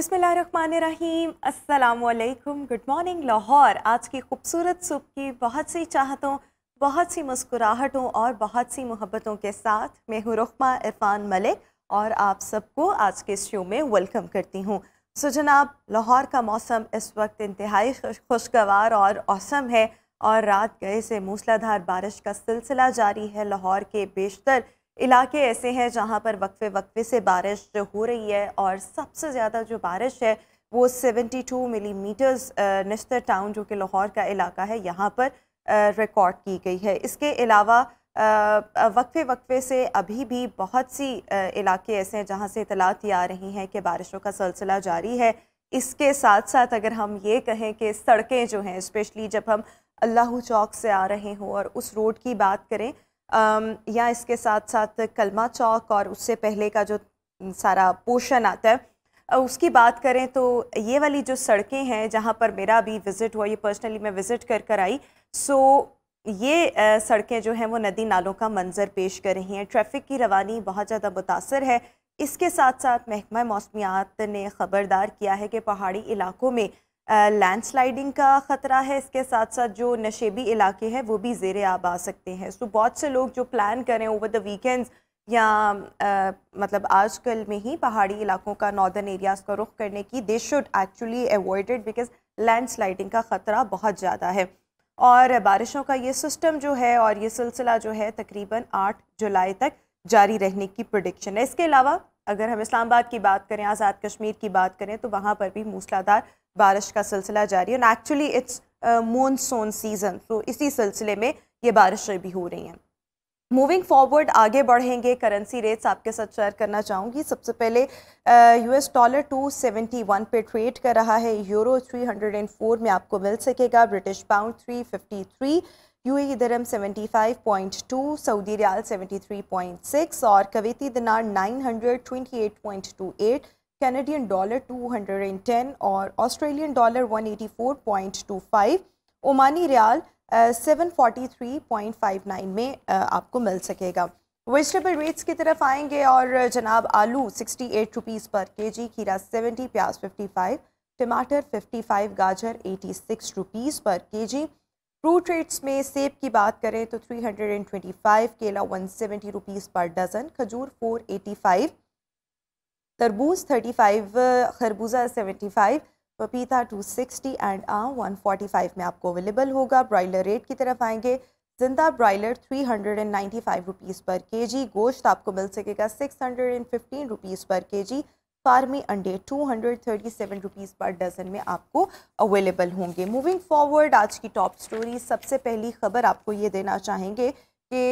बिसमीम good morning Lahore आज की खूबसूरत सुबह की बहुत सी चाहतों बहुत सी मुस्कुराहटों और बहुत सी मोहब्बतों के साथ मैं हूँ रुखमा इरफान मलिक और आप सबको आज के इस शो में वेलकम करती हूँ सो जनाब लाहौर का मौसम इस वक्त इंतहाई खुशगवार और औसम है और रात गए से मूसलाधार बारिश का सिलसिला जारी है लाहौर के बेशतर इलाके ऐसे हैं जहाँ पर वक्फे वक्फे से बारिश हो रही है और सबसे ज़्यादा जो बारिश है वो 72 मिलीमीटर्स नश्तर टाउन जो कि लाहौर का इलाका है यहाँ पर रिकॉर्ड की गई है इसके अलावा वक्फे वक्फे से अभी भी बहुत सी इलाके ऐसे हैं जहाँ से इतलात आ रही हैं कि बारिशों का सिलसिला जारी है इसके साथ साथ अगर हम ये कहें कि सड़कें जो हैं स्पेशली जब हम अल्लाह चौक से आ रहे हों और उस रोड की बात करें या इसके साथ साथ कलमा चौक और उससे पहले का जो सारा पोर्शन आता है उसकी बात करें तो ये वाली जो सड़कें हैं जहाँ पर मेरा भी विज़िट हुआ ये पर्सनली मैं विज़िट कर कर आई सो ये सड़कें जो हैं वो नदी नालों का मंजर पेश कर रही हैं ट्रैफिक की रवानी बहुत ज़्यादा मुतासर है इसके साथ साथ महकमा मौसमियात ने ख़बरदार किया है कि पहाड़ी इलाकों में लैंडस्लाइडिंग का ख़तरा है इसके साथ साथ जो नशेबी इलाके हैं वो भी ज़ेर आब आ सकते हैं सो बहुत से लोग जो प्लान करें ओवर द वीकेंड्स या आ, मतलब आजकल में ही पहाड़ी इलाकों का नॉर्दर्न एरियाज़ का रुख करने की they should actually avoided because land sliding का ख़तरा बहुत ज़्यादा है और बारिशों का ये सिस्टम जो है और ये सिलसिला जो है तकरीबन आठ जुलाई तक जारी रहने की प्रोडिक्शन है इसके अलावा अगर हम इस्लामाबाद की बात करें आज़ाद कश्मीर की बात करें तो वहाँ पर भी मूसलाधार बारिश का सिलसिला जारी है एक्चुअली इट्स मोनसून सीज़न तो इसी सिलसिले में ये बारिशें भी हो रही हैं मूविंग फॉरवर्ड आगे बढ़ेंगे करेंसी रेट्स आपके साथ शेयर करना चाहूँगी सबसे पहले यूएस डॉलर 271 पे ट्रेड कर रहा है यूरो 304 में आपको मिल सकेगा ब्रिटिश पाउंड 353 ए दरम 75.2 सऊदी रियाल 73.6 और कवेती दिनार 928.28 कैनेडियन डॉलर 210 और Australian dollar 184.25, Omani riyal uh, 743.59 में uh, आपको मिल सकेगा वेजिटेबल रेट्स की तरफ आएंगे और uh, जनाब आलू 68 रुपीस पर केजी, खीरा 70, प्याज 55, टमाटर 55, गाजर 86 रुपीस पर केजी, फ्रूट रेट्स में सेब की बात करें तो 325, केला 170 सेवेंटी पर डज़न खजूर 485 तरबूज 35 खरबूजा 75 पपीता 260 एंड आम 145 में आपको अवेलेबल होगा ब्रॉयलर रेट की तरफ आएंगे जिंदा ब्रॉयलर 395 रुपीस पर केजी गोश्त आपको मिल सकेगा 615 रुपीस पर केजी फार्मी अंडे 237 रुपीस पर डजन में आपको अवेलेबल होंगे मूविंग फॉरवर्ड आज की टॉप स्टोरी सबसे पहली खबर आपको ये देना चाहेंगे कि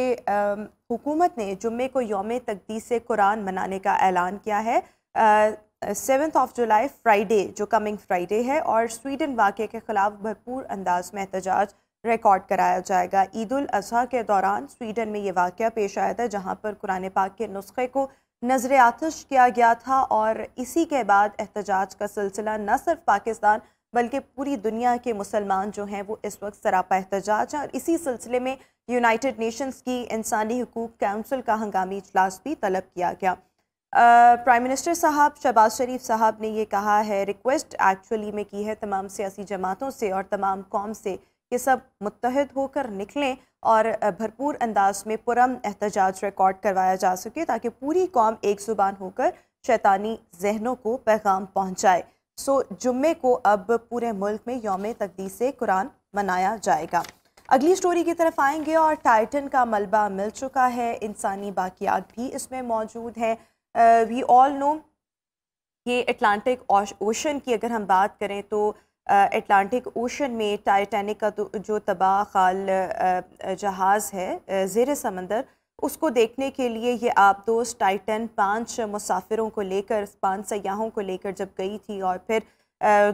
हुकूमत ने जुम्मे को योम तकदीस कुरान मनाने का ऐलान किया है सेवन्थ ऑफ जुलाई फ्राइडे जो कमिंग फ्राइडे है और स्वीडन वाक़े के ख़िलाफ़ भरपूर अंदाज में एहतजाज रिकॉर्ड कराया जाएगा ईद अज़ी के दौरान स्वीडन में ये वाक़ पेश आया था जहाँ पर कुरान पाक के नुस्खे को नजर आतश किया गया था और इसी के बाद एहतजाज का सिलसिला न सिर्फ पाकिस्तान बल्कि पूरी दुनिया के मुसलमान जो हैं वो इस वक्त सरापा एहतजाज हैं और इसी सिलसिले में यूनाइटेड नेशंस की इंसानी हकूक़ काउंसिल का हंगामी इजलास भी तलब किया गया प्राइम मिनिस्टर साहब शहबाज शरीफ साहब ने ये कहा है रिक्वेस्ट एक्चुअली में की है तमाम सियासी जमातों से और तमाम कौम से कि सब मुतहद होकर निकलें और भरपूर अंदाज में पुरम एहतजाज रिकॉर्ड करवाया जा सके ताकि पूरी कौम एक ज़ुबान होकर शैतानी जहनों को पैगाम पहुँचाए सो जुम्मे को अब पूरे मुल्क में योम तकदीस कुरान मनाया जाएगा अगली स्टोरी की तरफ आएंगे और टाइटन का मलबा मिल चुका है इंसानी बाकियात भी इसमें मौजूद हैं वी ऑल नो ये अटलांटिक ओशन की अगर हम बात करें तो अटलांटिक uh, ओशन में टाइटैनिक का तो जो तबाह खाल uh, uh, जहाज़ है uh, ज़ेर समंदर उसको देखने के लिए ये आप दोस्त टाइटन पांच मुसाफिरों को लेकर पांच सयाहों को लेकर जब गई थी और फिर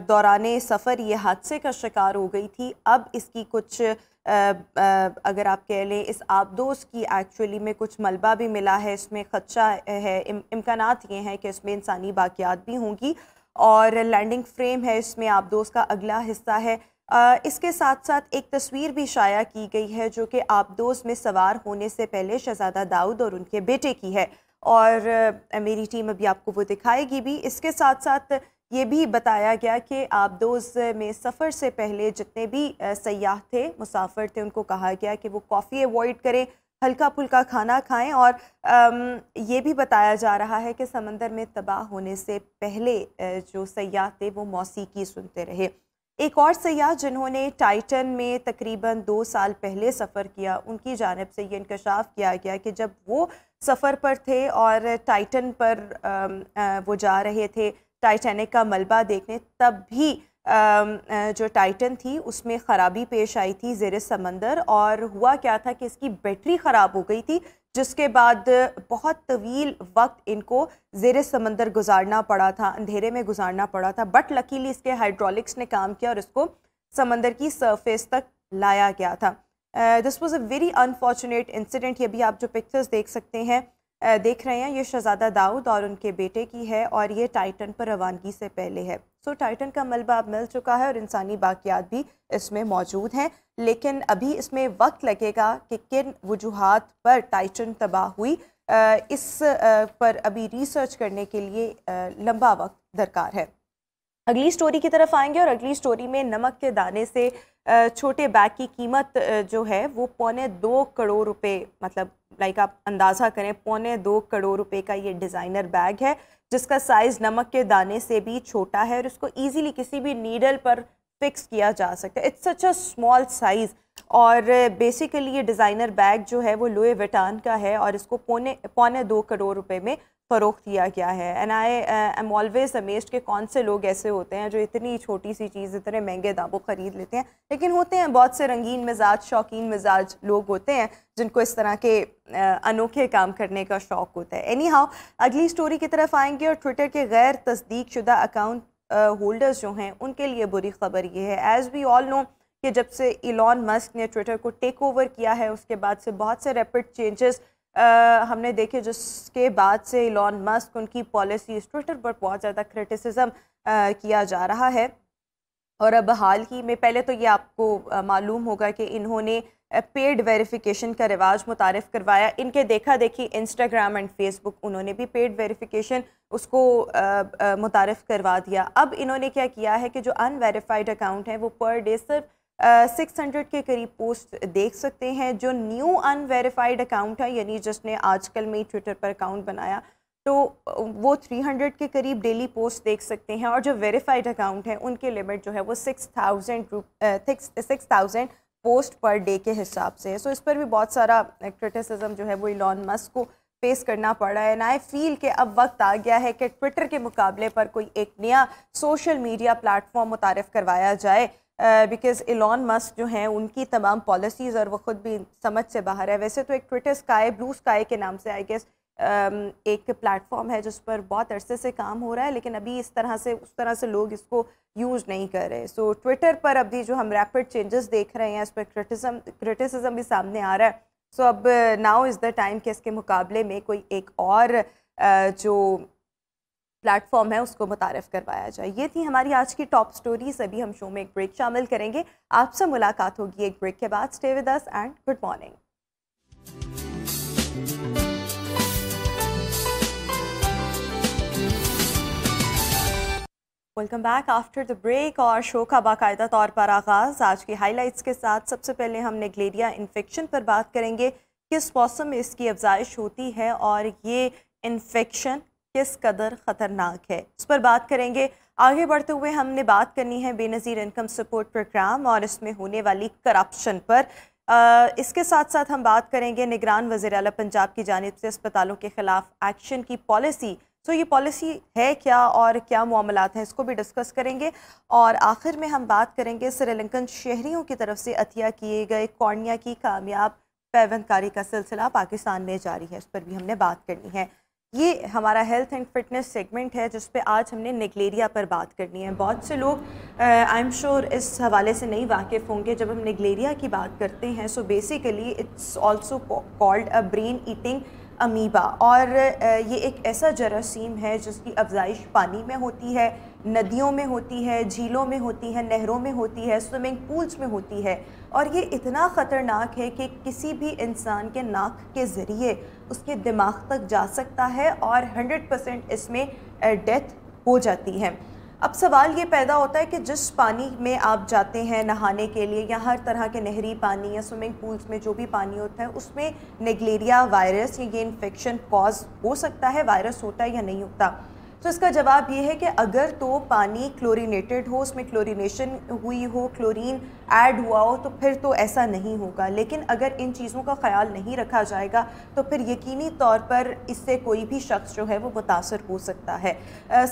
दौरान सफ़र ये हादसे का शिकार हो गई थी अब इसकी कुछ अगर आप कह लें इस आबदोज की एक्चुअली में कुछ मलबा भी मिला है इसमें खदशा है इम, इम्कान ये हैं कि इसमें इंसानी बाकियात भी होंगी और लैंडिंग फ्रेम है इसमें आबदोज का अगला हिस्सा है आ, इसके साथ साथ एक तस्वीर भी शाया की गई है जो कि आबदोज में सवार होने से पहले शहजादा दाऊद और उनके बेटे की है और आ, मेरी टीम अभी आपको वो दिखाएगी भी इसके साथ साथ ये भी बताया गया कि आबदोज में सफ़र से पहले जितने भी सयाह थे मुसाफिर थे उनको कहा गया कि वो कॉफ़ी अवॉइड करें हल्का फुल्का खाना खाएं और ये भी बताया जा रहा है कि समंदर में तबाह होने से पहले जो सयाह थे वो मौसीकी सुनते रहे एक और सयाह जिन्होंने टाइटन में तकरीबन दो साल पहले सफ़र किया उनकी जानब से ये इंकशाफ किया गया कि जब वो सफ़र पर थे और टाइटन पर वो जा रहे थे टाइटैनिक का मलबा देखने तब भी जो टाइटन थी उसमें ख़राबी पेश आई थी जेर समंदर और हुआ क्या था कि इसकी बैटरी ख़राब हो गई थी जिसके बाद बहुत तवील वक्त इनको जेर समंदर गुजारना पड़ा था अंधेरे में गुजारना पड़ा था बट लकीली इसके हाइड्रोलिक्स ने काम किया और इसको समंदर की सरफेस तक लाया गया था this was a very unfortunate incident ये भी आप जो पिक्चर्स देख सकते हैं देख रहे हैं ये शहजादा दाऊद और उनके बेटे की है और ये टाइटन पर रवानगी से पहले है सो टाइटन का मलबा अब मिल चुका है और इंसानी बाकियात भी इसमें मौजूद हैं लेकिन अभी इसमें वक्त लगेगा कि किन वजूहत पर टाइटन तबाह हुई इस पर अभी रिसर्च करने के लिए लंबा वक्त दरकार है अगली स्टोरी की तरफ आएंगे और अगली स्टोरी में नमक के दाने से छोटे बैग की कीमत जो है वो पौने दो करोड़ रुपए मतलब लाइक आप अंदाज़ा करें पौने दो करोड़ रुपए का ये डिज़ाइनर बैग है जिसका साइज़ नमक के दाने से भी छोटा है और इसको इजीली किसी भी नीडल पर फिक्स किया जा सकता है it's such a small size और बेसिकली ये डिज़ाइनर बैग जो है वो लोए वटान का है और इसको पौने पौने दो करोड़ रुपये में फ़रोख दिया गया है and I am always amazed के कौन से लोग ऐसे होते हैं जो इतनी छोटी सी चीज़ इतने महंगे दामों ख़रीद लेते हैं लेकिन होते हैं बहुत से रंगीन मिजाज शौकीन मिजाज लोग होते हैं जिनको इस तरह के uh, अनोखे काम करने का शौक़ होता है एनी हाउ अगली स्टोरी की तरफ आएंगे और ट्विटर के गैर तस्दीक शुदा अकाउंट होल्डर्स uh, जो हैं उनके लिए बुरी खबर ये है एज़ वी ऑल नो कि जब से इलॉन मस्क ने ट्विटर को टेक ओवर किया है उसके बाद से बहुत से रेपिड चेंजेस हमने देखे जिसके बाद से इलॉन मस्क उनकी पॉलिसी ट्विटर पर बहुत ज़्यादा क्रिटिसिज्म किया जा रहा है और अब हाल ही में पहले तो ये आपको मालूम होगा कि इन्होंने पेड वेरिफिकेशन का रिवाज मुतारफ़ करवाया इनके देखा देखी इंस्टाग्राम एंड फेसबुक उन्होंने भी पेड वेरिफिकेशन उसको मुतारफ़ करवा दिया अब इन्होंने क्या किया है कि जो अनवेरीफाइड अकाउंट हैं वो पर डे सिर्फ सिक्स हंड्रेड के करीब पोस्ट देख सकते हैं जो न्यू अनवेरीफाइड अकाउंट है यानी जिसने आजकल में ट्विटर पर अकाउंट बनाया तो वो थ्री हंड्रेड के करीब डेली पोस्ट देख सकते हैं और जो वेरीफाइड अकाउंट हैं उनके लिमिट जो है वो six thousand six thousand post per day के हिसाब से है सो इस पर भी बहुत सारा क्रिटिसिज्म जो है वो इलॉन मस्क को फेस करना पड़ रहा है एंड आई फील के अब वक्त आ गया है कि ट्विटर के मुकाबले पर कोई एक नया सोशल मीडिया प्लेटफॉर्म मुतारफ़ करवाया जाए बिकॉज एलॉन मस्क जो हैं उनकी तमाम पॉलिसीज़ और वो ख़ुद भी समझ से बाहर है वैसे तो एक ट्विटर स्काई ब्लू स्काई के नाम से आई गेस एक प्लेटफॉर्म है जिस पर बहुत अरसे से काम हो रहा है लेकिन अभी इस तरह से उस तरह से लोग इसको यूज़ नहीं कर रहे सो so, ट्विटर पर अभी जो हम रैपिड चेंजेस देख रहे हैं इस पर क्रिटिसम क्रिटिसिज्म भी सामने आ रहा है सो so, अब नाउ इज़ द टाइम कि इसके मुकाबले में कोई एक और जो प्लेटफॉर्म है उसको मुतारफ़ करवाया जाए ये थी हमारी आज की टॉप स्टोरीज अभी हम शो में एक ब्रेक शामिल करेंगे आपसे मुलाकात होगी एक ब्रेक के बाद stay with us and good morning welcome back after the break और शो का बाकायदा तौर पर आगाज़ आज की हाइलाइट्स के साथ सबसे पहले हम नेगलेरिया इन्फेक्शन पर बात करेंगे किस मौसम में इसकी अफजाइश होती है और ये इन्फेक्शन किस कदर ख़तरनाक है इस पर बात करेंगे आगे बढ़ते हुए हमने बात करनी है बेनज़ीर इनकम सपोर्ट प्रोग्राम और इसमें होने वाली करप्शन पर आ, इसके साथ साथ हम बात करेंगे निगरान वज़र अल पंजाब की जानब से अस्पतालों के ख़िलाफ़ एक्शन की पॉलिसी सो ये पॉलिसी है क्या और क्या मामला हैं इसको भी डिस्कस करेंगे और आखिर में हम बात करेंगे श्रीलंकन शहरीों की तरफ से अतिया किए गए कॉर्निया की कामयाब पैवनकारी का सिलसिला पाकिस्तान में जारी है इस पर भी हमने बात करनी है ये हमारा हेल्थ एंड फिटनेस सेगमेंट है जिस पर आज हमने निगलेरिया पर बात करनी है बहुत से लोग आई एम श्योर इस हवाले से नहीं वाकिफ़ होंगे जब हम निगलेरिया की बात करते हैं so basically it's also called a brain eating amoeba और ये एक ऐसा जरासीम है जिसकी अफजाइश पानी में होती है नदियों में होती है झीलों में होती है नहरों में होती है स्विमिंग पूल्स में होती है और ये इतना ख़तरनाक है कि किसी भी इंसान के नाक के ज़रिए उसके दिमाग तक जा सकता है और 100 परसेंट इसमें डेथ हो जाती है अब सवाल ये पैदा होता है कि जिस पानी में आप जाते हैं नहाने के लिए या हर तरह के नहरी पानी या स्विमिंग पूल्स में जो भी पानी होता है उसमें नेगलेरिया वायरस या ये इन्फेक्शन कॉज हो सकता है वायरस होता है या नहीं होता तो इसका जवाब ये है कि अगर तो पानी क्लोरीनेटेड हो उसमें क्लोरीनेशन हुई हो क्लोरीन ऐड हुआ हो तो फिर तो ऐसा नहीं होगा लेकिन अगर इन चीज़ों का ख्याल नहीं रखा जाएगा तो फिर यकीनी तौर पर इससे कोई भी शख्स जो है वो मुतासर हो सकता है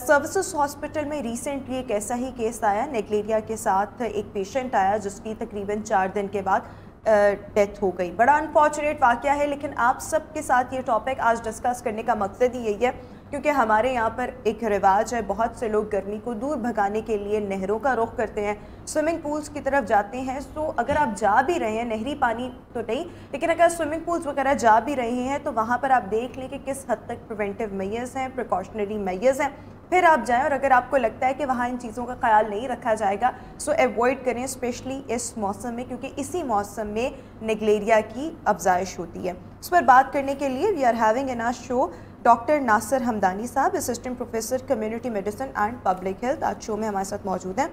सर्विस हॉस्पिटल में रिसेंटली एक ऐसा ही केस आया नेगलेरिया के साथ एक पेशेंट आया जिसकी तकरीबन चार दिन के बाद डेथ हो गई बड़ा अनफॉर्चुनेट वाक़ है लेकिन आप सब के साथ ये टॉपिक आज डिस्कस करने का मकसद ही यही है क्योंकि हमारे यहाँ पर एक रिवाज है बहुत से लोग गर्मी को दूर भगाने के लिए नहरों का रुख करते हैं स्विमिंग पूल्स की तरफ जाते हैं तो अगर आप जा भी रहे हैं नहरी पानी तो नहीं लेकिन अगर स्विमिंग पूल्स वगैरह जा भी रहे हैं तो वहाँ पर आप देख लें कि किस हद तक प्रिवेंटिव मैयर्स हैं प्रिकॉशनरी मैयर्स हैं फिर आप जाएं और अगर आपको लगता है कि वहाँ इन चीज़ों का ख्याल नहीं रखा जाएगा सो अवॉइड करें स्पेशली इस मौसम में क्योंकि इसी मौसम में निगलेरिया की अफजाइश होती है इस पर बात करने के लिए we are having in our show doctor Nasir Hamdani साहब assistant professor community medicine and public health आज शो में हमारे साथ मौजूद हैं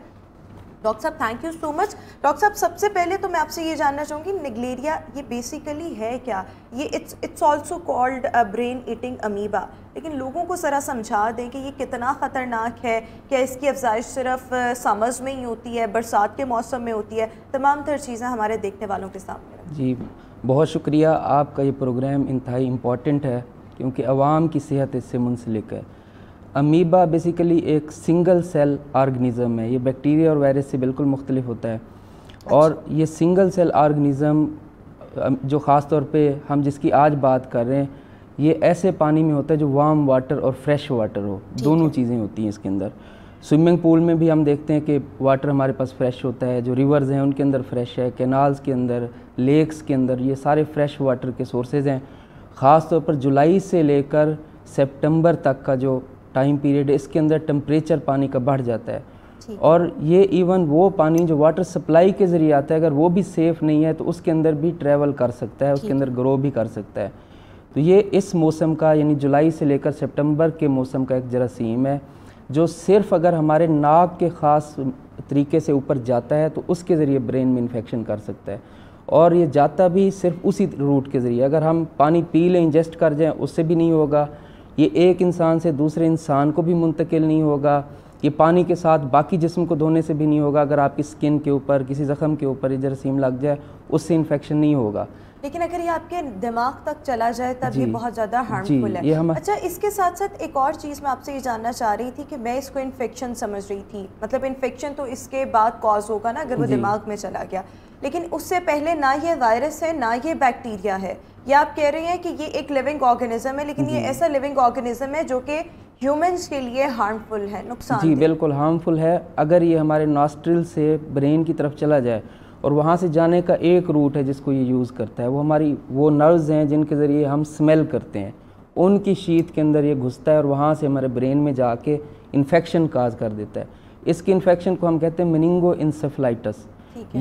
डॉक्टर साहब thank you so much doctor साहब सबसे पहले तो मैं आपसे ये जानना चाहूँगी निगलेरिया ये बेसिकली है क्या ये it's it's also called brain eating amoeba लेकिन लोगों को ज़रा समझा दें कि ये कितना ख़तरनाक है क्या इसकी अफजाइश सिर्फ समर्स में ही होती है बरसात के मौसम में होती है तमाम तर चीज़ें हमारे देखने वालों के सामने जी बहुत शुक्रिया आपका ये प्रोग्राम इंतहाई इम्पॉर्टेंट है क्योंकि आवाम की सेहत इससे मुंसलिक है अमीबा बेसिकली एक सिंगल सेल आर्गनिज़म है ये बैक्टीरिया और वायरस से बिल्कुल मुख्तलिफ होता है और ये सिंगल सेल आर्गनिज़म जो ख़ास तौर पर हम जिसकी आज बात कर रहे हैं ये ऐसे पानी में होता है जो वार्म वाटर और फ्रेश वाटर हो दोनों चीज़ें होती हैं इसके अंदर स्विमिंग पूल में भी हम देखते हैं कि वाटर हमारे पास फ्रेश होता है जो रिवर्स हैं उनके अंदर फ्रेश है कैनाल्स के अंदर लेक्स के अंदर ये सारे फ्रेश वाटर के सोर्सेज हैं ख़ास तौर पर जुलाई से लेकर सितंबर तक का जो टाइम पीरियड है इसके अंदर टेम्परेचर पानी का बढ़ जाता है और ये इवन वो पानी जो वाटर सप्लाई के ज़रिए आता है अगर वो भी सेफ़ नहीं है तो उसके अंदर भी ट्रैवल कर सकता है उसके अंदर ग्रो भी कर सकता है तो ये इस मौसम का यानी जुलाई से लेकर सितंबर के मौसम का एक जरासीम है जो सिर्फ अगर हमारे नाक के ख़ास तरीके से ऊपर जाता है तो उसके ज़रिए ब्रेन में इन्फेक्शन कर सकता है और ये जाता भी सिर्फ उसी रूट के ज़रिए अगर हम पानी पी लें इंजेस्ट कर जाएँ उससे भी नहीं होगा ये एक इंसान से दूसरे इंसान को भी मुंतकिल नहीं होगा ये पानी के साथ बाकी जिस्म को धोने से भी नहीं होगा अगर आपकी स्किन के ऊपर किसी ज़ख़म के ऊपर इधर सीम लग जाए उससे इन्फेक्शन नहीं होगा लेकिन अगर ये आपके दिमाग तक चला जाए तब ये बहुत ज़्यादा हार्मफुल है हम... अच्छा इसके साथ साथ एक और चीज़ मैं आपसे ये जानना चाह रही थी कि मैं इसको इन्फेक्शन समझ रही थी मतलब इन्फेक्शन तो इसके बाद कॉज होगा ना अगर वो दिमाग में चला गया लेकिन उससे पहले ना ये वायरस है ना ये बैक्टीरिया है या आप कह रहे हैं कि ये एक लिविंग ऑर्गेनिज्म है लेकिन ये ऐसा लिविंग ऑर्गेनिज्म है जो कि ह्यूमंस के लिए हार्मफुल है नुकसान जी बिल्कुल हार्मफुल है अगर ये हमारे नॉस्ट्रिल से ब्रेन की तरफ चला जाए और वहाँ से जाने का एक रूट है जिसको ये यूज़ करता है वो हमारी वो नर्व्स हैं जिनके ज़रिए हम स्मेल करते हैं उनकी शीत के अंदर ये घुसता है और वहाँ से हमारे ब्रेन में जाके इन्फेक्शन काज कर देता है इसकी इन्फेक्शन को हम कहते हैं मिनिंगो इंसेफ्लाइटस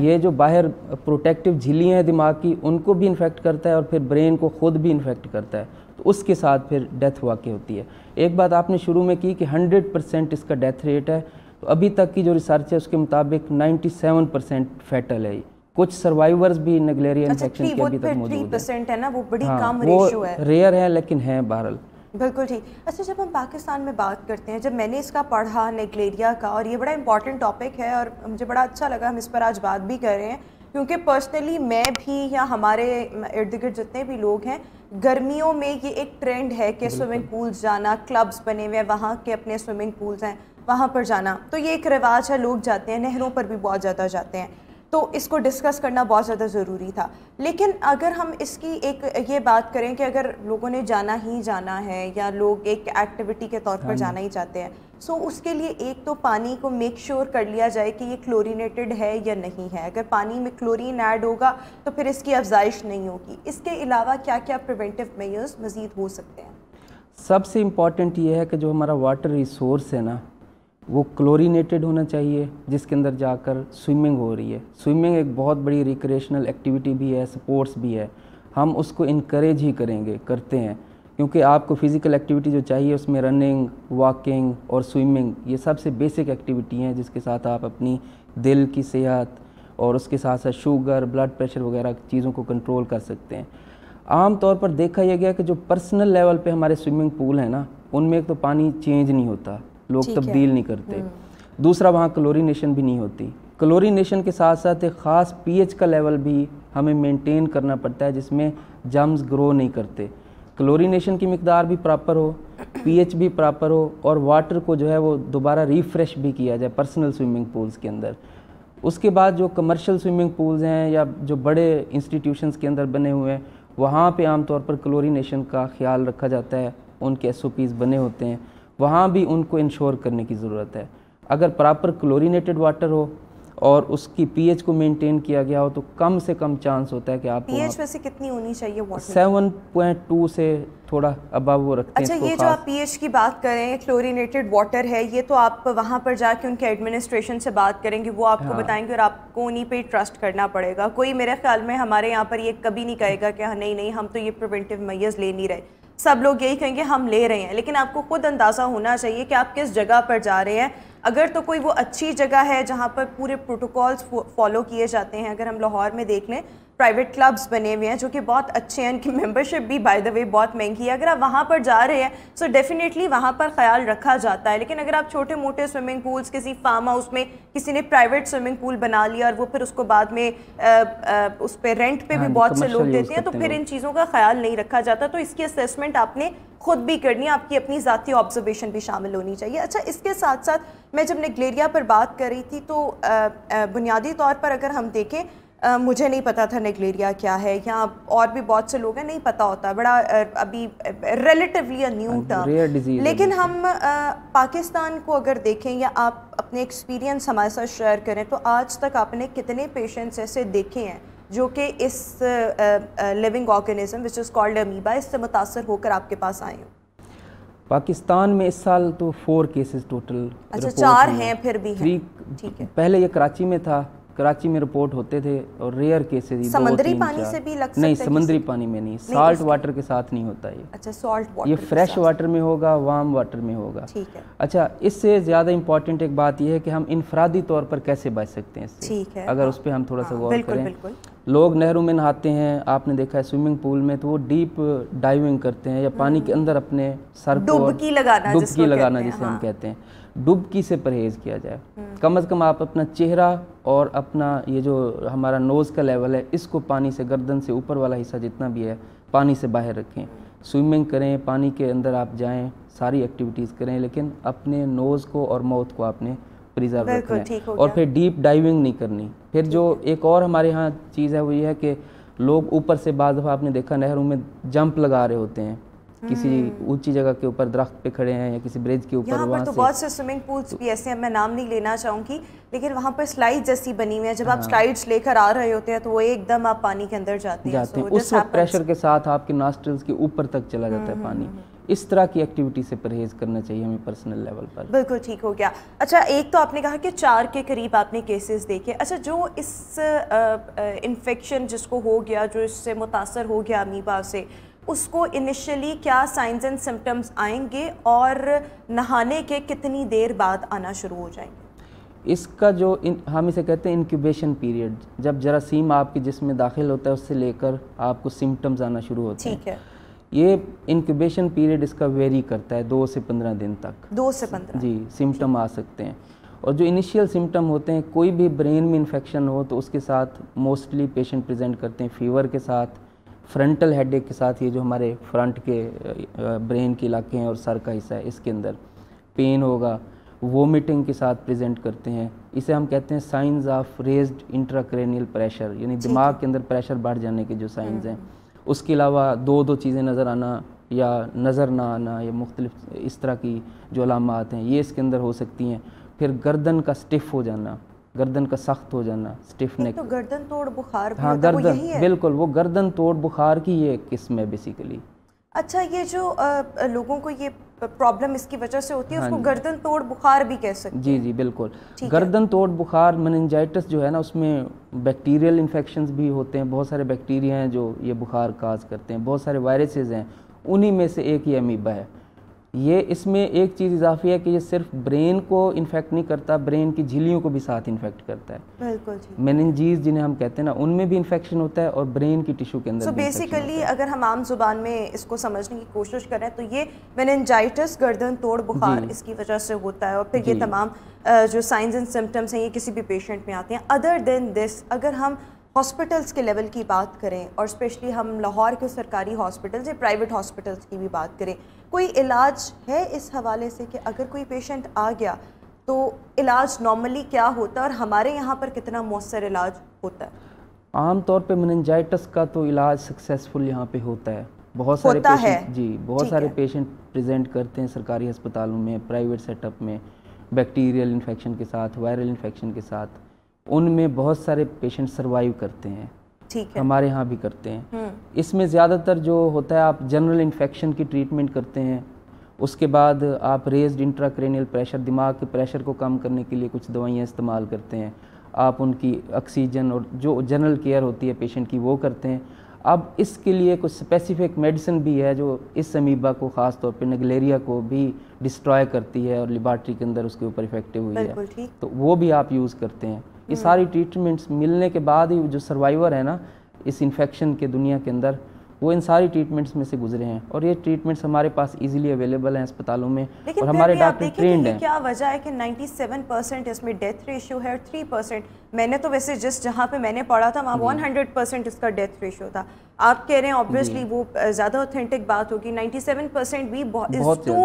ये जो बाहर प्रोटेक्टिव झीलियाँ हैं दिमाग की उनको भी इन्फेक्ट करता है और फिर ब्रेन को खुद भी इन्फेक्ट करता है तो उसके साथ फिर डेथ वाकई होती है एक बात आपने शुरू में की कि 100 परसेंट इसका डेथ रेट है तो अभी तक की जो रिसर्च है उसके मुताबिक 97 परसेंट फैटल है कुछ सर्वाइवर्स भी नगलेरिया अच्छा, इन्फेक्शन के अभी तक तो मौजूद है ना वो बड़ी हाँ, कम रेशियो है रेयर है लेकिन है बहरल बिल्कुल ठीक अच्छा जब हम पाकिस्तान में बात करते हैं जब मैंने इसका पढ़ा नेगलेरिया का और ये बड़ा इंपॉर्टेंट टॉपिक है और मुझे बड़ा अच्छा लगा हम इस पर आज बात भी कर रहे हैं क्योंकि पर्सनली मैं भी या हमारे इर्द गिर्द जितने भी लोग हैं गर्मियों में ये एक ट्रेंड है कि स्विमिंग पूल्स जाना क्लब्स बने हुए हैं वहाँ के अपने स्विमिंग पूल्स हैं वहाँ पर जाना तो ये एक रिवाज है लोग जाते हैं नहरों पर भी बहुत ज़्यादा जाते हैं तो इसको डिस्कस करना बहुत ज़्यादा ज़रूरी था लेकिन अगर हम इसकी एक ये बात करें कि अगर लोगों ने जाना ही जाना है या लोग एक एक्टिविटी के तौर पर हाँ जाना ही चाहते हैं सो so, उसके लिए एक तो पानी को मेक श्योर sure कर लिया जाए कि ये क्लोरीनेटेड है या नहीं है अगर पानी में क्लोरीन ऐड होगा तो फिर इसकी अफजाइश नहीं होगी इसके अलावा क्या क्या प्रिवेंटिव मेयर्स मज़ीद हो सकते हैं सबसे इम्पॉर्टेंट ये है कि जो हमारा वाटर रिसोर्स है ना वो क्लोरीनेटेड होना चाहिए जिसके अंदर जाकर स्विमिंग हो रही है स्विमिंग एक बहुत बड़ी रिक्रेशनल एक्टिविटी भी है स्पोर्ट्स भी है हम उसको इनक्रेज ही करेंगे करते हैं क्योंकि आपको फ़िज़िकल एक्टिविटी जो चाहिए उसमें रनिंग वॉकिंग और स्विमिंग ये सबसे बेसिक एक्टिविटी हैं जिसके साथ आप अपनी दिल की सेहत और उसके साथ साथ शुगर ब्लड प्रेशर वगैरह चीज़ों को कंट्रोल कर सकते हैं आम तौर पर देखा यह गया कि जो पर्सनल लेवल पे हमारे स्विमिंग पूल हैं ना उनमें एक तो पानी चेंज नहीं होता लोग तब्दील नहीं करते हम्म। दूसरा वहाँ क्लोरीनेशन भी नहीं होती क्लोरीनेशन के साथ साथ एक ख़ास पीएच का लेवल भी हमें मेंटेन करना पड़ता है जिसमें जम्स ग्रो नहीं करते क्लोरीनेशन की मकदार भी प्रॉपर हो पीएच भी प्रॉपर हो और वाटर को जो है वो दोबारा रिफ़्रेश भी किया जाए पर्सनल स्विमिंग पूल्स के अंदर उसके बाद जो कमर्शियल स्विमिंग पूल्स हैं या जो बड़े इंस्टीट्यूशंस के अंदर बने हुए हैं वहाँ पे आमतौर पर क्लोरीनेशन का ख्याल रखा जाता है उनके एस बने होते हैं वहाँ भी उनको इंश्योर करने की ज़रूरत है अगर प्रॉपर क्लोरीनेटेड वाटर हो और उसकी पीएच को मेंटेन किया गया हो तो कम से कम चांस होता है कि आप पीएच वैसे कितनी होनी चाहिए सेवन पॉइंट टू से थोड़ा अबव वो रखते अच्छा, हैं अच्छा ये जो आप पीएच की बात करें क्लोरीनेटेड वाटर है ये तो आप वहाँ पर जाके उनके एडमिनिस्ट्रेशन से बात करेंगे वो आपको हाँ। बताएंगे और आपको उन्हीं पर ट्रस्ट करना पड़ेगा कोई मेरे ख्याल में हमारे यहाँ पर ये कभी नहीं कहेगा कि हाँ नहीं नहीं हम तो ये प्रिवेंटिव मैयर्स ले नहीं रहे सब लोग यही कहेंगे हम ले रहे हैं लेकिन आपको खुद अंदाज़ा होना चाहिए कि आप किस जगह पर जा रहे हैं अगर तो कोई वो अच्छी जगह है जहाँ पर पूरे प्रोटोकॉल्स फॉलो किए जाते हैं अगर हम लाहौर में देख लें प्राइवेट क्लब्स बने हुए हैं जो कि बहुत अच्छे हैं उनकी मेंबरशिप भी बाय द वे बहुत महंगी है अगर आप वहाँ पर जा रहे हैं सो तो डेफिनेटली वहाँ पर ख्याल रखा जाता है लेकिन अगर आप छोटे मोटे स्विमिंग पूल्स किसी फार्म हाउस में किसी ने प्राइवेट स्विमिंग पूल बना लिया और वो फिर उसको बाद में आ, आ, उस पर रेंट पर भी बहुत से लोग देते हैं तो फिर इन चीज़ों का ख्याल नहीं रखा जाता तो इसकी असेसमेंट आपने खुद भी करनी है आपकी अपनी ज़ाती ऑब्जर्वेशन भी शामिल होनी चाहिए अच्छा इसके साथ साथ मैं जब नेग्लेरिया पर बात कर रही थी तो बुनियादी तौर पर अगर हम देखें आ, मुझे नहीं पता था नेगलेरिया क्या है या और भी बहुत से लोग हैं नहीं पता होता बड़ा अभी रिलेटिवली न्यू टर्म लेकिन तो। हम आ, पाकिस्तान को अगर देखें या आप अपने एक्सपीरियंस हमारे साथ शेयर करें तो आज तक आपने कितने पेशेंट्स ऐसे देखे हैं जो कि इस living organism which is called amoeba इससे मुतासर होकर आपके पास आए हूँ पाकिस्तान में इस साल तो फोर केसेस टोटल अच्छा चार हैं फिर भी हैं। पहले ये कराची में था कराची में रिपोर्ट होते थे और रेयर केसेस समुद्री पानी से भी लग सकते नहीं समुद्री पानी में नहीं साल्ट वाटर के साथ नहीं होता ये अच्छा सॉल्ट वाटर ये फ्रेश वाटर में होगा वार्म वाटर में होगा ठीक है अच्छा इससे ज़्यादा इम्पॉर्टेंट एक बात यह है कि हम इनफरादी तौर पर कैसे बच सकते हैं ठीक है अगर उस पर हम थोड़ा सा हाँ, गौर करें लोग नहरों में नहाते हैं आपने देखा है स्विमिंग पूल में तो वो डीप डाइविंग करते हैं या पानी के हम्म। अंदर अपने सर को डुबकी लगाना डुबकी लगाना जिसे हम हाँ। कहते हैं डुबकी से परहेज किया जाए हम्म। कम अज़ कम आप अपना चेहरा और अपना ये जो हमारा नोज़ का लेवल है इसको पानी से गर्दन से ऊपर वाला हिस्सा जितना भी है पानी से बाहर रखें स्विमिंग करें पानी के अंदर आप जाएं सारी एक्टिविटीज़ करें लेकिन अपने नोज़ को और माउथ को आपने प्रिजर्व रखना है और फिर डीप डाइविंग नहीं करनी फिर जो एक और हमारे यहाँ चीज़ है वो ये है कि लोग ऊपर से बाद दफ़ा आपने देखा नहरों में जंप लगा रहे होते हैं किसी हम्म। ऊंची जगह के ऊपर दरख्त पे खड़े हैं या किसी ब्रिज के ऊपर वहाँ तो बहुत से स्विमिंग पूल्स भी ऐसे हैं मैं नाम नहीं लेना चाहूँगी लेकिन वहाँ पर स्लाइड जैसी बनी हुई है जब हाँ। आप स्लाइड्स लेकर आ रहे होते हैं तो वो एकदम आप पानी के अंदर जाते, जाते हैं उस प्रेशर के साथ आपके नास्ट्रल्स के ऊपर तक चला जाता है हम्म, हम्म, पानी इस तरह की एक्टिविटी से परहेज करना चाहिए हमें पर्सनल लेवल पर बिल्कुल ठीक हो गया अच्छा एक तो आपने कहा कि चार के करीब आपने केसेस देखे अच्छा जो इस इन्फेक्शन जिसको हो गया जो इससे मुतासर हो गया अमीबा से उसको इनिशियली क्या साइंस एंड सिम्टम्स आएंगे और नहाने के कितनी देर बाद आना शुरू हो जाएंगे इसका जो इन, हम इसे कहते हैं इनक्यूबेशन पीरियड जब जरासीम आपके जिसमें दाखिल होता है उससे लेकर आपको सिम्टम्स आना शुरू होते हैं ठीक है ये इंक्यूबेशन पीरियड इसका वेरी करता है दो से पंद्रह दिन तक दो से पंद्रह जी सिम्टम आ सकते हैं और जो इनिशियल सिम्टम होते हैं कोई भी ब्रेन में इन्फेक्शन हो तो उसके साथ मोस्टली पेशेंट प्रेजेंट करते हैं फीवर के साथ फ्रंटल हेडेक के साथ ये जो हमारे फ्रंट के ब्रेन के इलाके हैं और सर का हिस्सा है इसके अंदर पेन होगा वोमिटिंग के साथ प्रेजेंट करते हैं इसे हम कहते हैं signs of raised intracranial pressure यानी दिमाग के अंदर प्रेशर बढ़ जाने के जो साइंस हैं हम्म। उसके अलावा दो दो चीज़ें नज़र आना या नज़र ना आना या मुख्तलिफ इस तरह की जो अलामत हैं ये इसके अंदर हो सकती हैं फिर गर्दन का स्टिफ हो जाना गर्दन का सख्त हो जाना स्टिफ नेक तो गर्दन तोड़ बुखार हाँ तो गर्दन वो बिल्कुल वो गर्दन तोड़ बुखार की ये किस्म है बेसिकली अच्छा ये जो आ, लोगों को ये प्रॉब्लम इसकी वजह से होती है हाँ उसको गर्दन तोड़ बुखार भी कह सकते जी जी बिल्कुल गर्दन तोड़ बुखार मनजाइटस जो है ना उसमें बैक्टीरियल इन्फेक्शन भी होते हैं बहुत सारे बैक्टीरिया हैं जो ये बुखार काज करते हैं बहुत सारे वायरसेज हैं उन्हीं में से एक ये अमीबा है ये इसमें एक चीज़ इजाफी है कि ये सिर्फ ब्रेन को इन्फेक्ट नहीं करता ब्रेन की झिल्लियों को भी साथ इन्फेक्ट करता है मेनजीज जिन्हें हम कहते हैं ना उनमें भी इन्फेक्शन होता है और ब्रेन की टिश्यू के अंदर so बेसिकली अगर हम आम जुबान में इसको समझने की कोशिश करें तो ये मेनजाइटस गर्दन तोड़ बुखार इसकी वजह से होता है और फिर ये तमाम जो साइंस एंड सिम्टम्स हैं ये किसी भी पेशेंट में आते हैं अदर देन दिस अगर हम हॉस्पिटल्स के लेवल की बात करें और स्पेशली हम लाहौर के सरकारी हॉस्पिटल्स या प्राइवेट हॉस्पिटल्स की भी बात करें कोई इलाज है इस हवाले से कि अगर कोई पेशेंट आ गया तो इलाज नॉर्मली क्या होता है और हमारे यहाँ पर कितना मौसर इलाज होता है आम तौर पे मनजाइटस का तो इलाज सक्सेसफुल यहाँ पे होता है बहुत सारे है जी बहुत सारे पेशेंट प्रेजेंट करते हैं सरकारी अस्पतालों में प्राइवेट सेटअप में बैक्टीरियल इन्फेक्शन के साथ वायरल इन्फेक्शन के साथ उनमें बहुत सारे पेशेंट सर्वाइव करते हैं ठीक है हमारे यहाँ भी करते हैं हम्म। इसमें ज़्यादातर जो होता है आप जनरल इन्फेक्शन की ट्रीटमेंट करते हैं उसके बाद आप रेज्ड इंट्राक्रेनियल प्रेशर दिमाग के प्रेशर को कम करने के लिए कुछ दवाइयाँ इस्तेमाल करते हैं आप उनकी ऑक्सीजन और जो जनरल केयर होती है पेशेंट की वो करते हैं अब इसके लिए कुछ स्पेसिफिक मेडिसिन भी है जो इस अमीबा को ख़ास तौर पे नगलेरिया को भी डिस्ट्रॉय करती है और लिबार्ट्री के अंदर उसके ऊपर इफेक्टिव हुई है तो वो भी आप यूज़ करते हैं ये सारी ट्रीटमेंट्स मिलने के बाद ही जो सर्वाइवर है ना इस इन्फेक्शन के दुनिया के अंदर वो इन सारी ट्रीटमेंट्स में से गुजरे हैं और ये ट्रीटमेंट्स हमारे पास इजीली अवेलेबल हैं अस्पतालों में और हमारे डॉक्टर ट्रेंड हैं क्या वजह है कि 97 परसेंट इसमें डेथ रेशियो है और 3 परसेंट मैंने तो वैसे जिस जहाँ पे मैंने पढ़ा था वहाँ 100 परसेंट इसका डेथ रेशियो था आप कह रहे हैं ऑब्वियसली वो ज़्यादा ऑथेंटिक बात होगी 97 परसेंट भी इज टू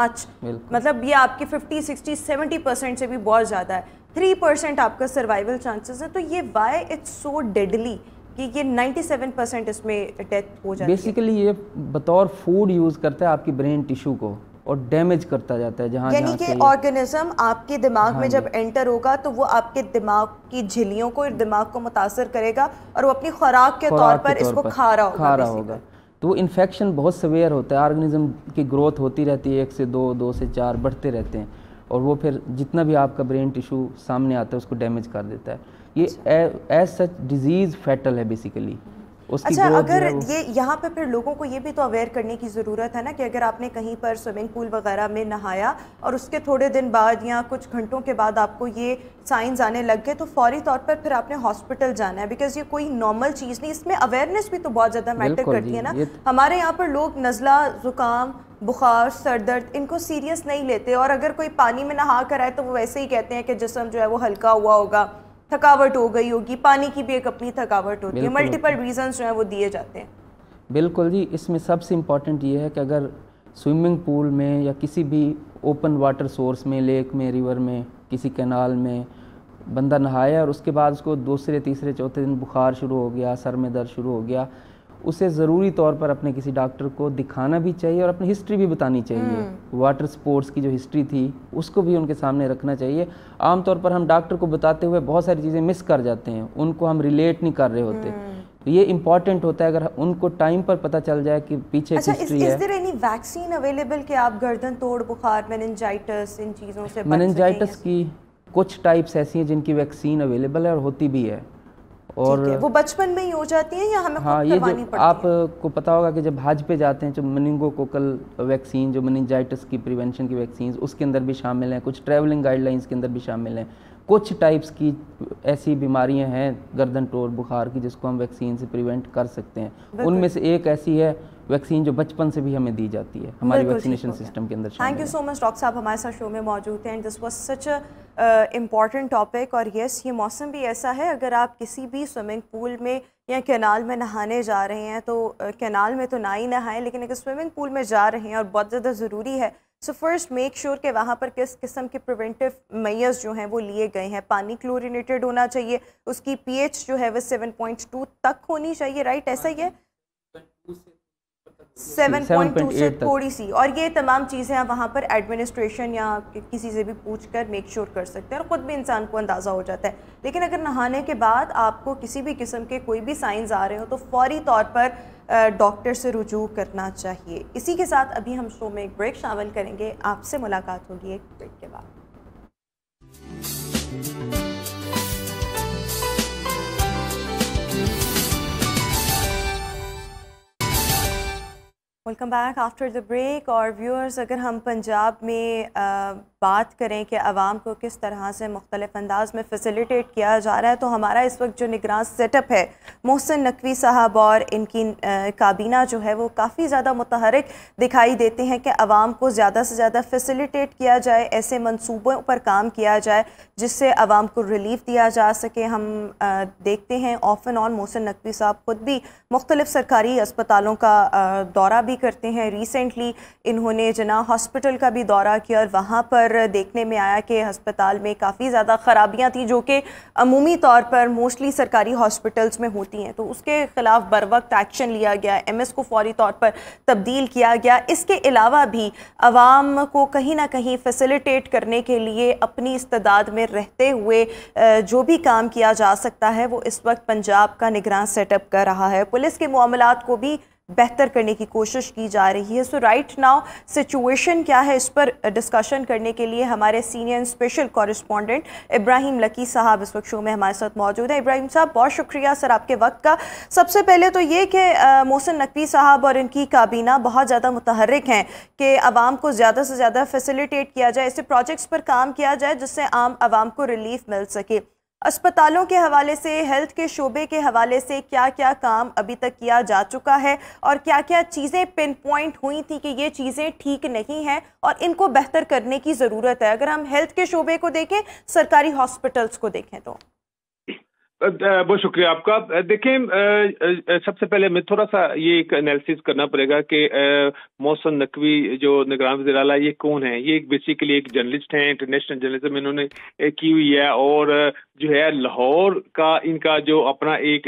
मच मतलब ये आपके फिफ्टी सिक्सटी सेवेंटी से भी बहुत ज़्यादा है थ्री परसेंट आपका सर्वाइवल चांसेस है तो ये वाई इट्स सो डेडली कि ये 97 परसेंट इसमें डेथ हो जाती बेसिकली है बेसिकली ये बतौर फूड यूज़ करता है आपकी ब्रेन टिश्यू को और डैमेज करता जाता है जहाँ यानी कि ऑर्गेनिज्म आपके दिमाग हाँ में जब एंटर होगा तो वो आपके दिमाग की झिल्लियों को और दिमाग को मुतासर करेगा और वो अपनी खुराक के तौर पर इसको खा रहा होगा खा रहा होगा तो वो इन्फेक्शन बहुत सवेयर होता है ऑर्गेनिज्म की ग्रोथ होती रहती है एक से दो दो से चार बढ़ते रहते हैं और वो फिर जितना भी आपका ब्रेन टिश्यू सामने आता है उसको डैमेज कर देता है ये अच्छा। एज सच डिजीज़ फैटल है बेसिकली अच्छा अगर ये यहाँ पे फिर लोगों को ये भी तो अवेयर करने की ज़रूरत है ना कि अगर आपने कहीं पर स्विमिंग पूल वगैरह में नहाया और उसके थोड़े दिन बाद या कुछ घंटों के बाद आपको ये साइंस आने लग गए तो फौरी तौर पर फिर आपने हॉस्पिटल जाना है बिकॉज ये कोई नॉर्मल चीज़ नहीं इसमें अवेयरनेस भी तो बहुत ज़्यादा मैटर करती है ना हमारे यहाँ पर लोग नज़ला ज़ुकाम बुखार सर दर्द इनको सीरियस नहीं लेते और अगर कोई पानी में नहा कर आए तो वो वैसे ही कहते हैं कि जिसम जो है वो हल्का हुआ होगा थकावट हो गई होगी पानी की भी एक अपनी थकावट होती है मल्टीपल रीजंस जो हैं वो दिए जाते हैं बिल्कुल जी इसमें सबसे इम्पॉर्टेंट ये है कि अगर स्विमिंग पूल में या किसी भी ओपन वाटर सोर्स में लेक में रिवर में किसी कैनाल में बंदा नहाया और उसके बाद उसको दूसरे तीसरे चौथे दिन बुखार शुरू हो गया सर में दर्द शुरू हो गया उसे ज़रूरी तौर पर अपने किसी डॉक्टर को दिखाना भी चाहिए और अपनी हिस्ट्री भी बतानी चाहिए हम्म। वाटर स्पोर्ट्स की जो हिस्ट्री थी उसको भी उनके सामने रखना चाहिए आमतौर पर हम डॉक्टर को बताते हुए बहुत सारी चीज़ें मिस कर जाते हैं उनको हम रिलेट नहीं कर रहे होते तो ये इम्पॉर्टेंट होता है अगर उनको टाइम पर पता चल जाए कि पीछे मनजाइटस अच्छा, की कुछ टाइप्स ऐसी हैं जिनकी वैक्सीन अवेलेबल है और होती भी है और वो बचपन में ही हो जाती है या हमें हाँ ये जो आपको पता होगा कि जब हाज पे जाते हैं जो मनिंगो कोकल वैक्सीन जो मनिंजाइटिस की प्रिवेंशन की वैक्सीन उसके अंदर भी शामिल हैं कुछ ट्रैवलिंग गाइडलाइंस के अंदर भी शामिल हैं कुछ टाइप्स की ऐसी बीमारियां हैं गर्दन टोर बुखार की जिसको हम वैक्सीन से प्रिवेंट कर सकते हैं उनमें से एक ऐसी है वैक्सीन जो बचपन से भी हमें दी जाती है हमारी वैक्सीनेशन सिस्टम के अंदर thank you so much doctor साहब हमारे साथ शो में मौजूद थे and this was such a important topic और येस ये मौसम भी ऐसा है अगर आप किसी भी स्विमिंग पूल में या कैनाल में नहाने जा रहे हैं तो कैनाल uh, में तो ना ही नहाएं लेकिन अगर स्विमिंग पूल में जा रहे हैं और बहुत ज़्यादा ज़रूरी है सो फर्स्ट मेक श्योर कि वहाँ पर किस किस्म के प्रिवेंटिव मैयर्स जो हैं वो लिए गए हैं पानी क्लोरिनेटेड होना चाहिए उसकी पीएच जो है वह 7.2 तक होनी चाहिए राइट ऐसा ही है 7.2 से थोड़ी सी और ये तमाम चीज़ें आप वहाँ पर एडमिनिस्ट्रेशन या किसी से भी पूछ कर मेक श्योर sure कर सकते हैं और ख़ुद भी इंसान को अंदाज़ा हो जाता है लेकिन अगर नहाने के बाद आपको किसी भी किस्म के कोई भी साइंस आ रहे हो तो फौरी तौर पर डॉक्टर से रुजू करना चाहिए इसी के साथ अभी हम शो में एक ब्रेक शामिल करेंगे आपसे मुलाकात होगी एक ब्रेक के बाद welcome back after the break और व्यूअर्स अगर हम पंजाब में आ, बात करें कि आवाम को किस तरह से मुख्तलिफ अंदाज में फैसिलिटेट किया जा रहा है तो हमारा इस वक्त जो निगरान सेटअप है मोहसिन नकवी साहब और इनकी काबीना जो है वो काफ़ी ज़्यादा मतहरक दिखाई देते हैं कि आवाम को ज़्यादा से ज़्यादा फैसिलिटेट किया जाए ऐसे मनसूबों पर काम किया जाए जिससे आवाम को रिलीफ दिया जा सके हम आ, देखते हैं off and on Mohsin Naqvi साहब खुद भी मुख्तलिफ सरकारी अस्पतालों का आ, दौरा भी करते हैं रिसेंटली इन्होंने जना हॉस्पिटल का भी दौरा किया और वहाँ पर देखने में आया कि हस्पताल में काफ़ी ज़्यादा ख़राबियाँ थी जो कि अमूमी तौर पर मोस्टली सरकारी हॉस्पिटल्स में होती हैं तो उसके ख़िलाफ़ बर वक्त एक्शन लिया गया एम को फौरी तौर पर तब्दील किया गया इसके अलावा भी आवाम को कहीं ना कहीं फैसिलिटेट करने के लिए अपनी इस्तदाद में रहते हुए जो भी काम किया जा सकता है वो इस वक्त पंजाब का निगरान सेटअप कर रहा है पुलिस के मामला को भी बेहतर करने की कोशिश की जा रही है सो राइट नाउ सिचुएशन क्या है इस पर डिस्कशन करने के लिए हमारे senior special correspondent Ibrahim Lucky साहब इस वक्त शो में हमारे साथ मौजूद हैं इब्राहिम साहब बहुत शुक्रिया सर आपके वक्त का सबसे पहले तो ये कि मोहसिन नकवी साहब और इनकी काबीना बहुत ज़्यादा मुतहरक हैं कि आवाम को ज़्यादा से ज़्यादा फैसिलिटेट किया जाए ऐसे प्रोजेक्ट्स पर काम किया जाए जिससे आम आवाम को रिलीफ मिल सके अस्पतालों के हवाले से हेल्थ के शोबे के हवाले से क्या क्या काम अभी तक किया जा चुका है और क्या क्या चीज़ें पिन पॉइंट हुई थी कि ये चीज़ें ठीक नहीं हैं और इनको बेहतर करने की ज़रूरत है अगर हम हेल्थ के शोबे को देखें सरकारी हॉस्पिटल्स को देखें तो बहुत शुक्रिया आपका देखें सबसे पहले मैं थोड़ा सा ये एक एनालिसिस करना पड़ेगा कि मोहसन नकवी जो निगरान वजराला ये कौन है ये एक बेसिकली एक जर्नलिस्ट हैं इंटरनेशनल जर्नलिज्म इन्होंने की हुई है और जो है लाहौर का इनका जो अपना एक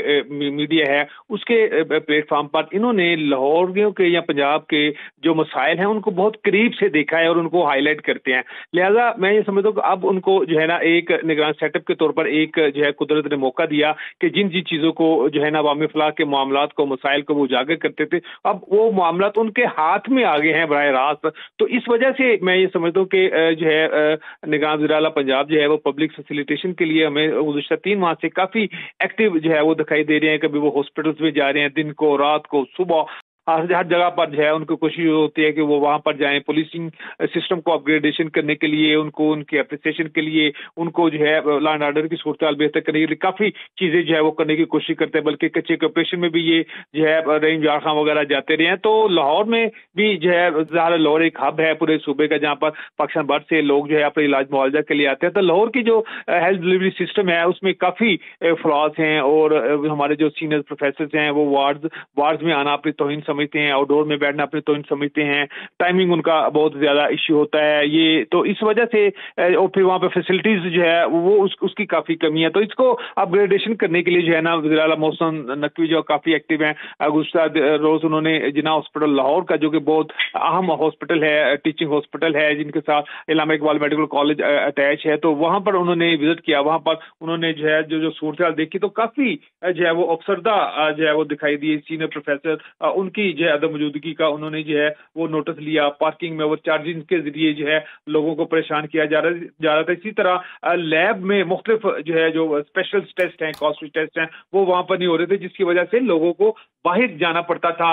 मीडिया है उसके प्लेटफॉर्म पर इन्होंने लाहौरियों के या पंजाब के जो मसाइल हैं उनको बहुत करीब से देखा है और उनको हाईलाइट करते हैं लिहाजा मैं ये समझता हूँ कि अब उनको जो है ना एक निगरान सेटअप के तौर पर एक जो है कुदरत ने मौका दिया कि जिन जिन चीज़ों को जो है ना अवामी फलाह के मामला को मसाइल को वो उजागर करते थे अब वो मामला उनके हाथ में आ गए हैं बर रास्त तो इस वजह से मैं ये समझता हूँ कि जो है निगरान जिला पंजाब जो है वो पब्लिक फैसिलिटेशन के लिए हमें हमें गुजशत तीन माह से काफी एक्टिव जो है वो दिखाई दे रहे हैं कभी वो हॉस्पिटल्स में जा रहे हैं दिन को रात को सुबह हर जगह पर जो है उनको खुशी होती है कि वो वहां पर जाएं पुलिसिंग सिस्टम को अपग्रेडेशन करने के लिए उनको उनके अप्रिसिएशन के लिए उनको जो है लैंड ऑर्डर की सूरत बेहतर करने के लिए काफी चीजें जो है वो करने की कोशिश करते हैं बल्कि कच्चे के ऑपरेशन में भी ये जो है रेंज जारखा वगैरह जाते रहे हैं तो लाहौर में भी जो है जहाँ लाहौर एक हब है पूरे सूबे का जहाँ पर पाकिस्तान भर से लोग जो है अपने इलाज मुआवजा के लिए आते हैं तो लाहौर की जो हेल्थ डिलीवरी सिस्टम है उसमें काफी फ्लॉज हैं और हमारे जो सीनियर प्रोफेसर हैं वो वार्ड वार्ड में आना अपनी तोहिन समझ समझते हैं आउटडोर में बैठना अपने तो समझते हैं टाइमिंग उनका बहुत ज्यादा इश्यू होता है ये तो इस वजह से और फिर वहाँ पे फैसिलिटीज जो है वो उस, उसकी काफी कमी है तो इसको अपग्रेडेशन करने के लिए जो है ना वजराला मोहसन नकवी जो काफी एक्टिव है गुस्सा रोज उन्होंने जिना हॉस्पिटल लाहौर का जो कि बहुत अहम हॉस्पिटल है टीचिंग हॉस्पिटल है जिनके साथ Allama Iqbal medical college attach है तो वहां पर उन्होंने विजिट किया वहां पर उन्होंने जो है जो जो सूरत देखी तो काफी जो है वो अफसरदा जो है वो दिखाई दी सीनियर प्रोफेसर उनकी की जो है अदम मौजूदगी का उन्होंने जो है वो नोटिस लिया पार्किंग में वो चार्जिंग के जरिए जो है लोगों को परेशान किया जा रहा जा रहा था इसी तरह लैब में मुख्तलिफ जो है जो स्पेशल टेस्ट हैं कॉस्टली टेस्ट हैं वो वहां पर नहीं हो रहे थे जिसकी वजह से लोगों को बाहर जाना पड़ता था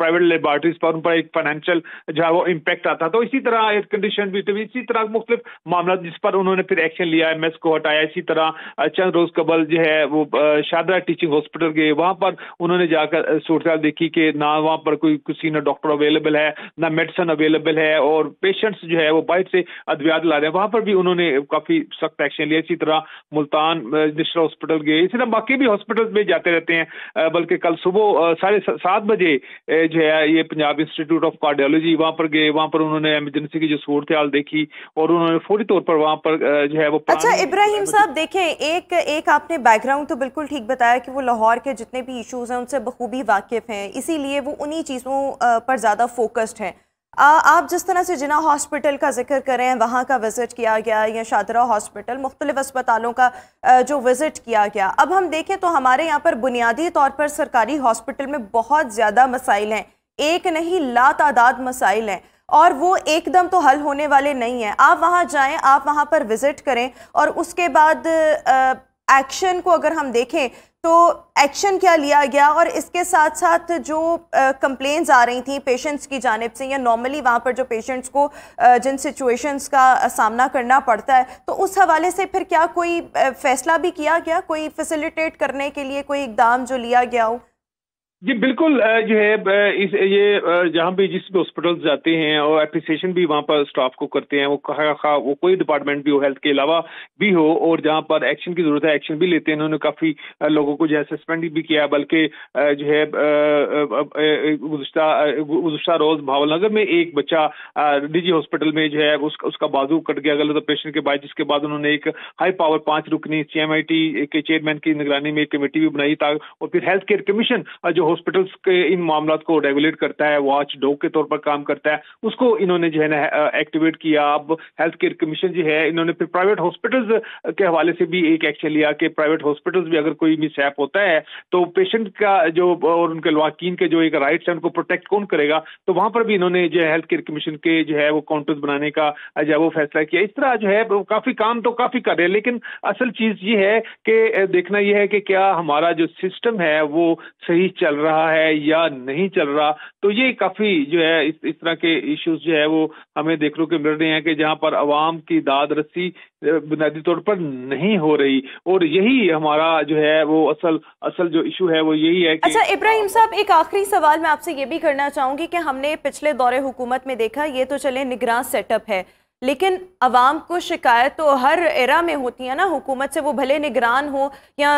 प्राइवेट लेबॉरटरीज पर उन पर एक फाइनेंशियल जो है वो इम्पैक्ट आता तो इसी तरह एयर कंडीशन भी थी तो इसी तरह मुख्तलिफ मामला जिस पर उन्होंने फिर एक्शन लिया एम को हटाया इसी तरह चंद रोज कबल जो है वो शादरा टीचिंग हॉस्पिटल गए वहां पर उन्होंने जाकर सूरत देखी कि ना वहां पर कोई किसी ना डॉक्टर अवेलेबल है ना मेडिसिन अवेलेबल है और पेशेंट्स जो है वो बाइट से अद्वियात ला रहे हैं वहां पर भी उन्होंने काफी सख्त एक्शन लिया इसी तरह मुल्तान निश्रा हॉस्पिटल गए इसी तरह बाकी भी हॉस्पिटल में जाते रहते हैं बल्कि कल सुबह साढ़े सात बजे जो है ये पंजाब इंस्टीट्यूट ऑफ कार्डियोलॉजी वहां पर गए वहां पर उन्होंने एमरजेंसी की जो सूरत हाल देखी और उन्होंने फौरी तौर पर वहां पर जो है वो अच्छा इब्राहिम साहब देखें एक एक आपने बैकग्राउंड तो बिल्कुल ठीक बताया कि वो लाहौर के जितने भी इश्यूज हैं उनसे बखूबी वाकिफ हैं इसीलिए वो उन्हीं चीज़ों पर ज़्यादा फोकस्ड हैं आप जिस तरह से जिना हॉस्पिटल का जिक्र करें वहाँ का विज़िट किया गया या शादरा हॉस्पिटल मुख्तलिफ अस्पतालों का जो विज़िट किया गया अब हम देखें तो हमारे यहाँ पर बुनियादी तौर पर सरकारी हॉस्पिटल में बहुत ज़्यादा मसाइल हैं एक नहीं लातादाद मसाइल हैं और वो एकदम तो हल होने वाले नहीं हैं आप वहाँ जाएँ आप वहाँ पर विज़िट करें और उसके बाद एक्शन को अगर हम देखें तो एक्शन क्या लिया गया और इसके साथ साथ जो कंप्लेंट्स आ रही थी पेशेंट्स की जानब से या नॉर्मली वहाँ पर जो पेशेंट्स को जिन सिचुएशंस का सामना करना पड़ता है तो उस हवाले से फिर क्या कोई फैसला भी किया गया कोई फैसिलिटेट करने के लिए कोई इकदाम जो लिया गया हो जी बिल्कुल जो है इस ये जहाँ भी जिस भी हॉस्पिटल जाते हैं और एप्रिसिएशन भी वहाँ पर स्टाफ को करते हैं वो खा खा वो कोई डिपार्टमेंट भी हो हेल्थ के अलावा भी हो और जहाँ पर एक्शन की जरूरत है एक्शन भी लेते हैं उन्होंने काफ़ी लोगों को जो है सस्पेंड भी किया बल्कि जो है गुजशत रोज भावलनगर में एक बच्चा निजी हॉस्पिटल में जो है उसका उसका बाजू कट गया गलत ऑपरेशन के बाद जिसके बाद उन्होंने एक हाई पावर पांच रुकनी सी के चेयरमैन की निगरानी में एक कमेटी भी बनाई था और फिर हेल्थ केयर कमीशन जो हॉस्पिटल्स के इन मामला को रेगुलेट करता है वॉच डॉग के तौर पर काम करता है उसको इन्होंने जो है ना एक्टिवेट किया अब हेल्थ केयर कमीशन जो है इन्होंने फिर प्राइवेट हॉस्पिटल्स के हवाले से भी एक एक्शन लिया कि प्राइवेट हॉस्पिटल्स भी अगर कोई मिसहैप होता है तो पेशेंट का जो और उनके लवाकिन के जो एक राइट्स है उनको प्रोटेक्ट कौन करेगा तो वहां पर भी इन्होंने जो है हेल्थ केयर कमीशन के जो है वो काउंटर्स बनाने का जो है वो फैसला किया इस तरह जो है काफी काम तो काफी कर रहे हैं लेकिन असल चीज ये है कि देखना यह है कि क्या हमारा जो सिस्टम है वो सही चल चल रहा है या नहीं चल रहा तो ये काफी जो है इस इस तरह के इश्यूज जो है वो हमें देखने को मिल रहे हैं कि जहां पर आवाम की दाद रस्सी बुनियादी तौर पर नहीं हो रही और यही हमारा जो है वो असल असल जो इशू है वो यही है कि अच्छा इब्राहिम साहब एक आखिरी सवाल मैं आपसे ये भी करना चाहूंगी कि हमने पिछले दौरे हुकूमत में देखा ये तो चले निगरान सेटअप है लेकिन अवाम को शिकायत तो हर एरा में होती है ना हुकूमत से वो भले निगरान हो या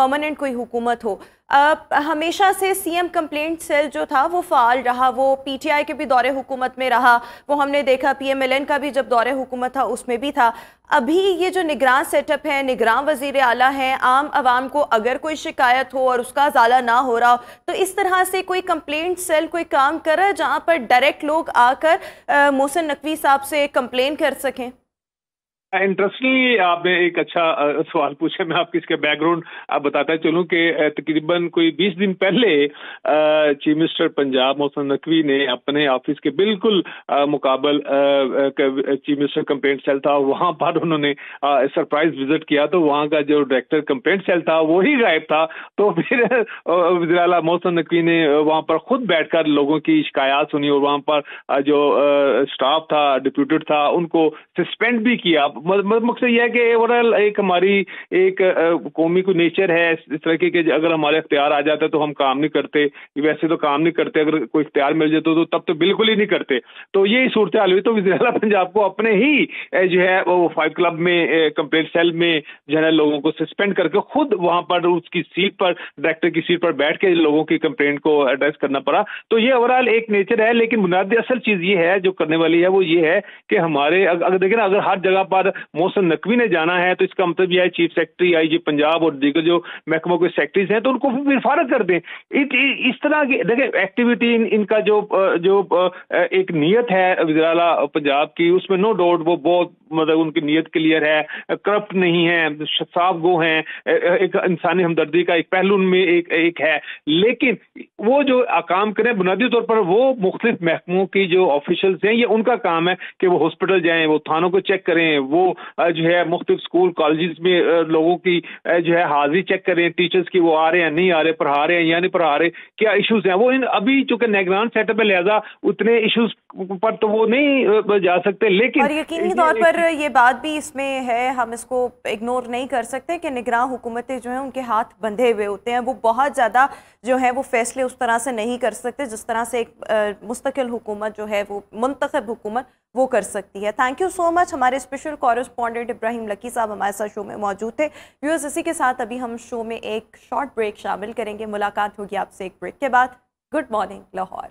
परमानेंट कोई हुकूमत हो हमेशा से सीएम कंप्लेंट सेल जो था वो फ़ाल रहा वो पीटीआई के भी दौरे हुकूमत में रहा वो हमने देखा पीएमएलएन का भी जब दौरे हुकूमत था उसमें भी था अभी ये जो निगरान सेटअप है निगरान वजीर अला हैं आम आवाम को अगर कोई शिकायत हो और उसका अजाला ना हो रहा हो तो इस तरह से कोई कंप्लेंट सेल कोई काम करे जहाँ पर डायरेक्ट लोग आकर मोहसिन नकवी साहब से कंप्लेन कर सकें इंटरेस्टिंगली आपने एक अच्छा सवाल पूछा मैं आपकी इसके बैकग्राउंड आप बताता चलूं कि तकरीबन कोई 20 दिन पहले चीफ मिनिस्टर पंजाब मोहसन नकवी ने अपने ऑफिस के बिल्कुल मुकाबल चीफ मिनिस्टर कंप्लेंट सेल था वहां पर उन्होंने सरप्राइज विजिट किया तो वहां का जो डायरेक्टर कंप्लेंट सेल था वो ही गायब था तो फिर वजराला मोहसन नकवी ने वहां पर खुद बैठकर लोगों की शिकायत सुनी और वहां पर जो स्टाफ था डिप्यूटेड था उनको सस्पेंड भी किया मकसद यह है कि ओवरऑल एक हमारी एक कौमी को नेचर है इस तरह की अगर हमारे अख्तियार आ जाता है तो हम काम नहीं करते वैसे तो काम नहीं करते अगर कोई इख्तियार मिल जाता तो, तो तब तो बिल्कुल ही नहीं करते तो यही सूरत हाल हुई तो वजरा पंजाब को अपने ही जो है वो फाइव क्लब में कंप्लेट सेल में जो है लोगों को सस्पेंड करके खुद वहां पर उसकी सीट पर डायरेक्टर की सीट पर बैठ के लोगों की कंप्लेंट को एड्रेस करना पड़ा तो ये ओवरऑल एक नेचर है लेकिन बुनियादी असल चीज ये है जो करने वाली है वो ये है कि हमारे अगर देखें ना अगर हर जगह पर मोहसन नकवी ने जाना है तो इसका मतलब यह है chief secretary I G Punjab और दीगर जो महकमों के सेक्रेटरीज हैं तो उनको सिफारत कर दें इस तरह की देखें एक्टिविटी इन, इनका जो जो एक नीयत है वजराला पंजाब की उसमें नो डाउट वो बहुत मतलब उनकी नीयत क्लियर है करप्ट नहीं है साफ गो हैं एक इंसानी हमदर्दी का एक पहलू उनमें एक एक है लेकिन वो जो काम करें बुनियादी तौर पर वो मुख्त महकमों की जो ऑफिशल्स हैं ये उनका काम है कि वो हॉस्पिटल जाएं वो थानों को चेक करें वो जो है मुख्त स्कूल कॉलेज में लोगों की जो है हाजिरी चेक करें टीचर्स की वो आ रहे हैं नहीं आ रहे पढ़ा रहे हैं या नहीं पढ़ा रहे क्या इशूज हैं वो इन अभी चूंकि निगरान सेटअप है लिहाजा उतने इशूज पर तो वो नहीं जा सकते लेकिन यकीनी तौर पर ये बात भी इसमें है हम इसको इग्नोर नहीं कर सकते कि निगरान हुकूमतें जो हैं उनके हाथ बंधे हुए होते हैं वो बहुत ज़्यादा जो है वो फैसले उस तरह से नहीं कर सकते जिस तरह से एक मुस्तकिल हुकूमत जो है वो मुंतब हुकूमत वो कर सकती है थैंक यू सो मच हमारे स्पेशल कॉरेस्पॉन्डेंट इब्राहिम लकी साहब हमारे साथ शो में मौजूद थे व्यूअर्स इसी के साथ अभी हम शो में एक शॉर्ट ब्रेक शामिल करेंगे मुलाकात होगी आपसे एक ब्रेक के बाद गुड मॉर्निंग लाहौर